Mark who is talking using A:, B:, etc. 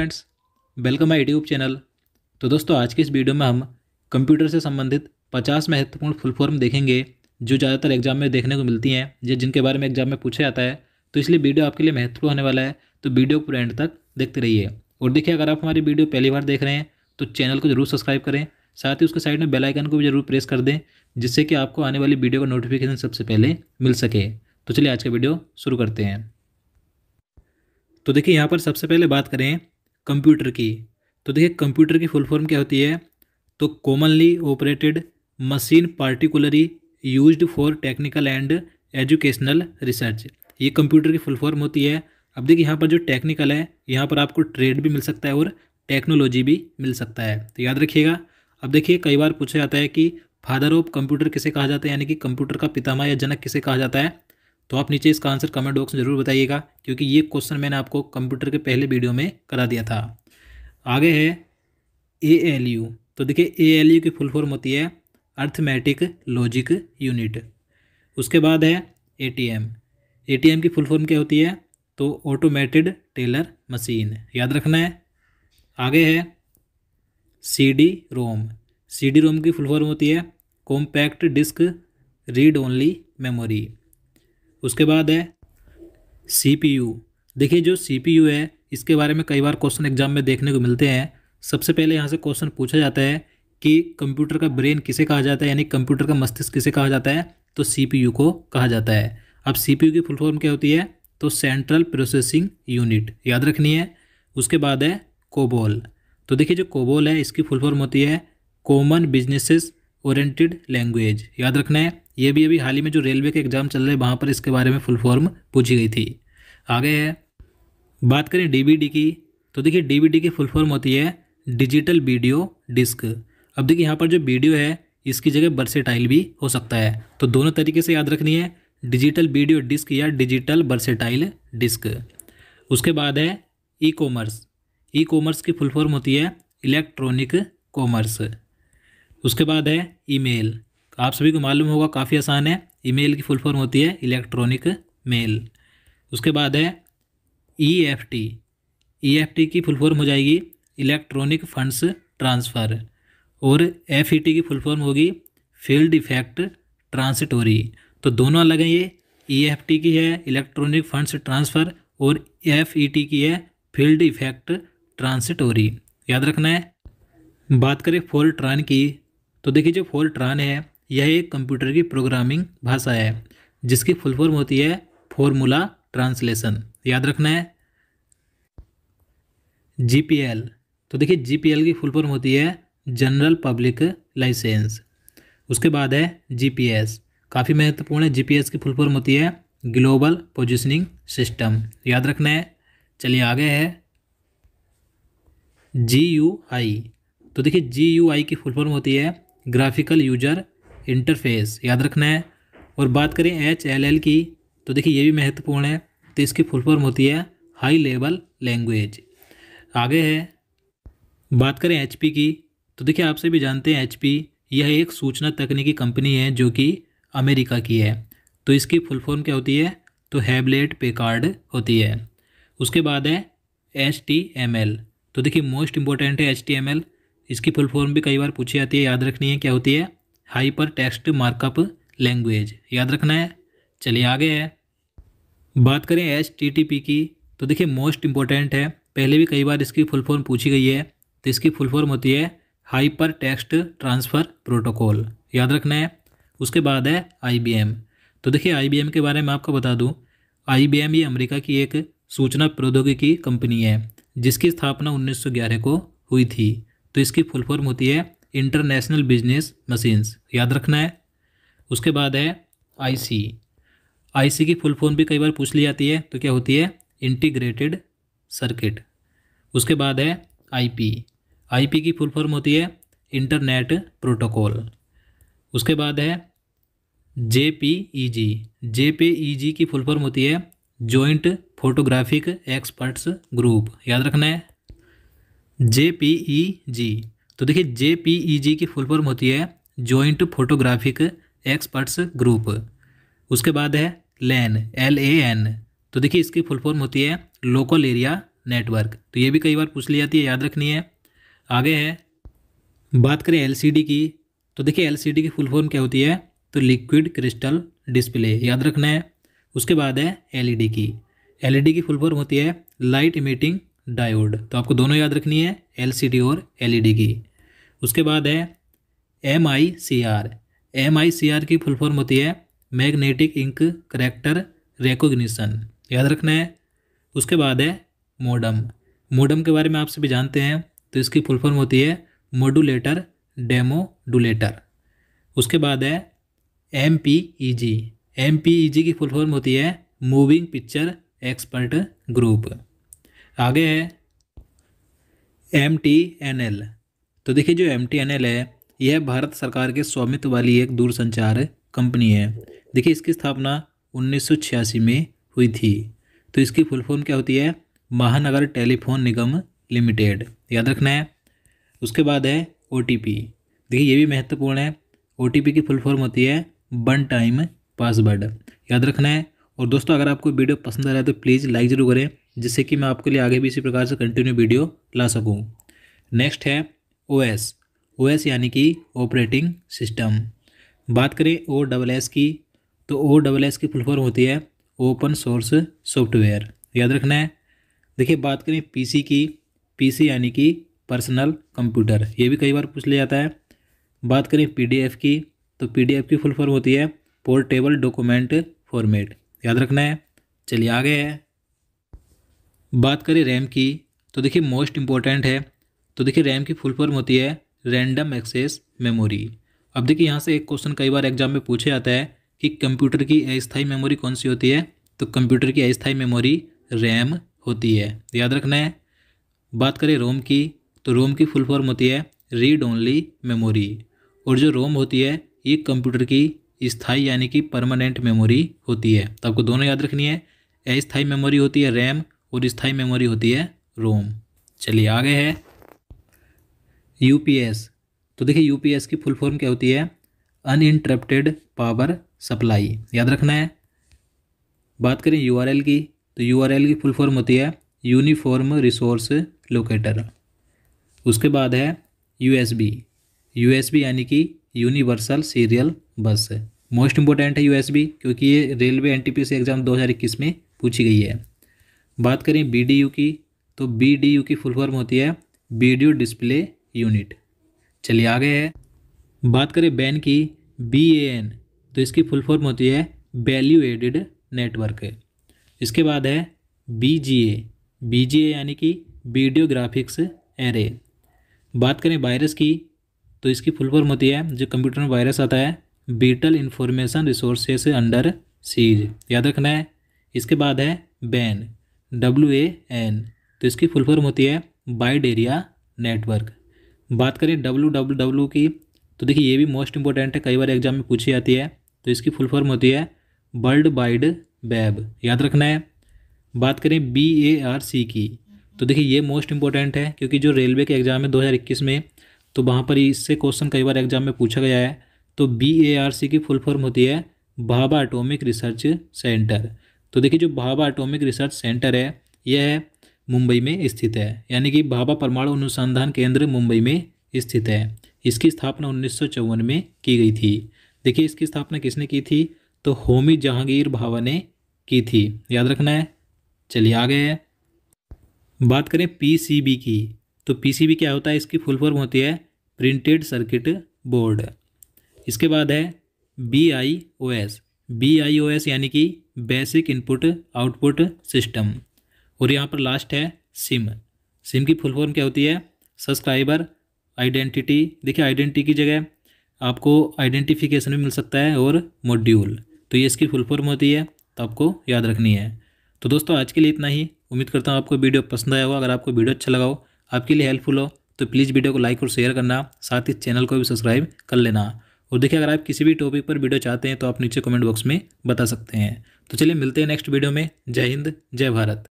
A: friends welcome my YouTube channel तो दोस्तों आज के इस वीडियो में हम कंप्यूटर से संबंधित 50 महत्वपूर्ण फुल फॉर्म देखेंगे जो ज़्यादातर एग्जाम में देखने को मिलती हैं या जिनके बारे में एग्जाम में पूछा जाता है तो इसलिए वीडियो आपके लिए महत्वपूर्ण होने वाला है तो वीडियो पूरे एंड तक देखते रहिए और देखिए अगर आप हमारी वीडियो पहली बार देख रहे हैं तो चैनल को जरूर सब्सक्राइब करें साथ ही उसके साइड में बेलाइकन को भी जरूर प्रेस कर दें जिससे कि आपको आने वाली वीडियो का नोटिफिकेशन सबसे पहले मिल सके तो चलिए आज का वीडियो शुरू करते हैं तो देखिए यहाँ पर सबसे पहले बात करें कंप्यूटर की तो देखिए कंप्यूटर की फुल फॉर्म क्या होती है तो commonly operated machine particularly used for technical and educational research ये कंप्यूटर की फुल फॉर्म होती है अब देखिए यहाँ पर जो टेक्निकल है यहाँ पर आपको ट्रेड भी मिल सकता है और टेक्नोलॉजी भी मिल सकता है तो याद रखिएगा अब देखिए कई बार पूछा जाता है कि फादर ऑफ कंप्यूटर किसे कहा जाता है यानी कि कंप्यूटर का पितामह या जनक किसे कहा जाता है तो आप नीचे इसका आंसर कमेंट बॉक्स में ज़रूर बताइएगा क्योंकि ये क्वेश्चन मैंने आपको कंप्यूटर के पहले वीडियो में करा दिया था आगे है ए एल यू तो देखिए ए एल यू की फुल फॉर्म होती है अर्थमेटिक लॉजिक यूनिट उसके बाद है A T M A T M की फुल फॉर्म क्या होती है तो ऑटोमेटेड टेलर मशीन याद रखना है आगे है सी डी रोम सी डी रोम की फुल फॉर्म होती है compact disc read only memory उसके बाद है सीपीयू देखिए जो सीपीयू है इसके बारे में कई बार क्वेश्चन एग्जाम में देखने को मिलते हैं सबसे पहले यहाँ से क्वेश्चन पूछा जाता है कि कंप्यूटर का ब्रेन किसे कहा जाता है यानी कंप्यूटर का मस्तिष्क किसे कहा जाता है तो सीपीयू को कहा जाता है अब सीपीयू की फुल फॉर्म क्या होती है तो सेंट्रल प्रोसेसिंग यूनिट याद रखनी है उसके बाद है कोबोल तो देखिए जो कोबोल है इसकी फुल फॉर्म होती है कॉमन बिजनेसेस ओरिएंटेड लैंग्वेज याद रखना है ये भी अभी हाल ही में जो रेलवे के एग्ज़ाम चल रहे हैं वहाँ पर इसके बारे में फुल फॉर्म पूछी गई थी आगे है बात करें डीवीडी की तो देखिए डीवीडी की फुल फॉर्म होती है डिजिटल वीडियो डिस्क अब देखिए यहाँ पर जो वीडियो है इसकी जगह बर्सेटाइल भी हो सकता है तो दोनों तरीके से याद रखनी है डिजिटल वीडियो डिस्क या डिजिटल बर्सेटाइल डिस्क उसके बाद है ई कॉमर्स ई कॉमर्स की फुल फॉर्म होती है इलेक्ट्रॉनिक कॉमर्स उसके बाद है ईमेल तो आप सभी को मालूम होगा काफ़ी आसान है ईमेल की फुल फॉर्म होती है इलेक्ट्रॉनिक मेल उसके बाद है E F T E F T की फुल फॉर्म हो जाएगी इलेक्ट्रॉनिक फंड्स ट्रांसफ़र और एफ ई टी की फुल फॉर्म होगी फील्ड इफेक्ट ट्रांसिटोरी तो दोनों अलग हैं ये ई एफ टी की है इलेक्ट्रॉनिक फंड्स ट्रांसफ़र और एफ ई टी की है फील्ड इफेक्ट ट्रांसिटोरी याद रखना है बात करें फोर की तो देखिए जो फोल्ट्रान है यह एक कंप्यूटर की प्रोग्रामिंग भाषा है जिसकी फुल फॉर्म होती है फॉर्मूला ट्रांसलेशन याद रखना है जी तो देखिए जी की फुल फॉर्म होती है जनरल पब्लिक लाइसेंस उसके बाद है जी काफ़ी महत्वपूर्ण है जी की फुल फॉर्म होती है ग्लोबल पोजिशनिंग सिस्टम याद रखना है चलिए आगे है जी यू आई तो देखिए जी यू आई की फुल फॉर्म होती है ग्राफिकल यूजर इंटरफेस याद रखना है और बात करें एच एल एल की तो देखिए ये भी महत्वपूर्ण है तो इसकी फुल फॉर्म होती है हाई लेवल लैंग्वेज आगे है बात करें एच पी की तो देखिए आपसे भी जानते हैं एच पी यह एक सूचना तकनीकी कंपनी है जो कि अमेरिका की है तो इसकी फुल फॉर्म क्या होती है तो हैबलेट पे कार्ड होती है उसके बाद है एच टी एम एल तो देखिए मोस्ट इंपॉर्टेंट है एच टी एम एल इसकी फुल फॉर्म भी कई बार पूछी जाती है याद रखनी है क्या होती है हाइपर टेक्स्ट मार्कअप लैंग्वेज याद रखना है चलिए आगे है बात करें एच की तो देखिए मोस्ट इम्पोर्टेंट है पहले भी कई बार इसकी फुल फॉर्म पूछी गई है तो इसकी फुल फॉर्म होती है हाइपर टेक्स्ट ट्रांसफ़र प्रोटोकॉल याद रखना है उसके बाद है आई तो देखिए आई के बारे में आपको बता दूँ आई ये अमेरिका की एक सूचना प्रौद्योगिकी कंपनी है जिसकी स्थापना 1911 को हुई थी तो इसकी फुल फॉर्म होती है इंटरनेशनल बिजनेस मशीन्स याद रखना है उसके बाद है आईसी आईसी की फुल फॉर्म भी कई बार पूछ ली जाती है तो क्या होती है इंटीग्रेटेड सर्किट उसके बाद है आईपी आईपी की फुल फॉर्म होती है इंटरनेट प्रोटोकॉल उसके बाद है जे पी ई जी जे पी ई जी की फुल फॉर्म होती है जॉइंट फोटोग्राफिक एक्सपर्ट्स ग्रुप याद रखना है जे पी ई जी तो देखिए जे पी ई जी की फुल फॉर्म होती है जॉइंट फोटोग्राफिक एक्सपर्ट्स ग्रुप उसके बाद है लैन एल ए एन तो देखिए इसकी फुल फॉर्म होती है लोकल एरिया नेटवर्क तो ये भी कई बार पूछ ली जाती है याद रखनी है आगे है बात करें एल की तो देखिए एल की फुल फॉर्म क्या होती है तो लिक्विड क्रिस्टल डिस्प्ले याद रखना है उसके बाद है डी e की डी e की फुल फॉर्म होती है लाइट इमिटिंग डायोड तो आपको दोनों याद रखनी है डी और डी e की उसके बाद है M I C R M I C R की फुल फॉर्म होती है मैग्नेटिक इंक करेक्टर रिकोगनीसन याद रखना है उसके बाद है मोडम मोडम के बारे में आप सभी जानते हैं तो इसकी फुल फॉर्म होती है मोडुलेटर डेमोडुलेटर उसके बाद है M P E G M P E G की फुल फॉर्म होती है मूविंग पिक्चर एक्सपर्ट ग्रुप आगे है एम टी एन एल तो देखिए जो एम टी है यह भारत सरकार के स्वामित्व वाली एक दूरसंचार कंपनी है देखिए इसकी स्थापना उन्नीस में हुई थी तो इसकी फुल फॉर्म क्या होती है महानगर टेलीफोन निगम लिमिटेड याद रखना है उसके बाद है ओ देखिए ये भी महत्वपूर्ण है ओ की फुल फॉर्म होती है वन टाइम पासवर्ड याद रखना है और दोस्तों अगर आपको वीडियो पसंद आ रहा है तो प्लीज़ लाइक ज़रूर करें जिससे कि मैं आपके लिए आगे भी इसी प्रकार से कंटिन्यू वीडियो ला सकूँ नेक्स्ट है ओएस ओएस यानी कि ऑपरेटिंग सिस्टम बात करें ओ डबल एस की तो ओ डबल एस की फुल फॉर्म होती है ओपन सोर्स सॉफ्टवेयर याद रखना है देखिए बात करें पीसी की पीसी यानी कि पर्सनल कंप्यूटर ये भी कई बार पूछ लिया जाता है बात करें पीडीएफ की तो पीडीएफ की फुल फॉर्म होती है पोर्टेबल डॉक्यूमेंट फॉर्मेट याद रखना है चलिए आगे है बात करें रैम की तो देखिए मोस्ट इम्पॉर्टेंट है तो देखिए रैम की फुल फॉर्म होती है रैंडम एक्सेस मेमोरी अब देखिए यहाँ से एक क्वेश्चन कई बार एग्जाम में पूछे जाता है कि कंप्यूटर की अस्थाई मेमोरी कौन सी होती है तो कंप्यूटर की अस्थाई मेमोरी रैम होती है याद रखना है बात करें रोम की तो रोम की फुल फॉर्म होती है रीड ओनली मेमोरी और जो रोम होती है ये कंप्यूटर की स्थाई यानी कि परमानेंट मेमोरी होती है तो आपको दोनों याद रखनी है अस्थाई मेमोरी होती है रैम और स्थाई मेमोरी होती है रोम चलिए आगे है यू तो देखिए यू की फुल फॉर्म क्या होती है अनइंटरप्टेड पावर सप्लाई याद रखना है बात करें यू की तो यू की फुल फॉर्म होती है यूनिफॉर्म रिसोर्स लोकेटर उसके बाद है यू एस यानी कि universal serial bus most important है यू क्योंकि ये रेलवे एन टी एग्ज़ाम 2021 में पूछी गई है बात करें बी की तो बी की फुल फॉर्म होती है वीडियो डिस्प्ले यूनिट चलिए आगे है बात करें बैन की बी ए एन तो इसकी फुल फॉर्म होती है वैल्यू एडिड नेटवर्क है इसके बाद है बी जी ए बी जी ए यानी कि वीडियो ग्राफिक्स एरे बात करें वायरस की तो इसकी फुल फॉर्म होती है जो कंप्यूटर में वायरस आता है vital information resources under siege याद रखना है इसके बाद है बैन डब्ल्यू ए एन तो इसकी फुल फॉर्म होती है बाइड एरिया नेटवर्क बात करें डब्लू डब्लू डब्लू की तो देखिए ये भी मोस्ट इंपॉर्टेंट है कई बार एग्जाम में पूछी जाती है तो इसकी फुल फॉर्म होती है वर्ल्ड वाइड वेब याद रखना है बात करें बी ए आर सी की तो देखिए ये मोस्ट इंपॉर्टेंट है क्योंकि जो रेलवे के एग्ज़ाम है इक्कीस में तो वहाँ पर इससे क्वेश्चन कई बार एग्जाम में पूछा गया है तो बी ए आर सी की फुल फॉर्म होती है भाभा एटॉमिक रिसर्च सेंटर तो देखिए जो भाभा एटॉमिक रिसर्च सेंटर है यह है मुंबई में स्थित है यानी कि बाबा परमाणु अनुसंधान केंद्र मुंबई में स्थित है इसकी स्थापना उन्नीस में की गई थी देखिए इसकी स्थापना किसने की थी तो होमी जहांगीर भावा ने की थी याद रखना है चलिए आ गए बात करें पीसीबी की तो पीसीबी क्या होता है इसकी फुल फॉर्म होती है प्रिंटेड सर्किट बोर्ड इसके बाद है B I O S B I O S यानी कि बेसिक इनपुट आउटपुट सिस्टम और यहाँ पर लास्ट है सिम सिम की फुल फॉर्म क्या होती है सब्सक्राइबर आइडेंटिटी देखिए आइडेंटिटी की जगह आपको आइडेंटिफिकेशन भी मिल सकता है और मॉड्यूल तो ये इसकी फुल फॉर्म होती है तो आपको याद रखनी है तो दोस्तों आज के लिए इतना ही उम्मीद करता हूँ आपको वीडियो पसंद आया होगा अगर आपको वीडियो अच्छा लगा हो आपके लिए हेल्पफुल हो तो प्लीज़ वीडियो को लाइक और शेयर करना साथ ही चैनल को भी सब्सक्राइब कर लेना और देखिए अगर आप किसी भी टॉपिक पर वीडियो चाहते हैं तो आप नीचे कमेंट बॉक्स में बता सकते हैं तो चलिए मिलते हैं नेक्स्ट वीडियो में जय हिंद जय भारत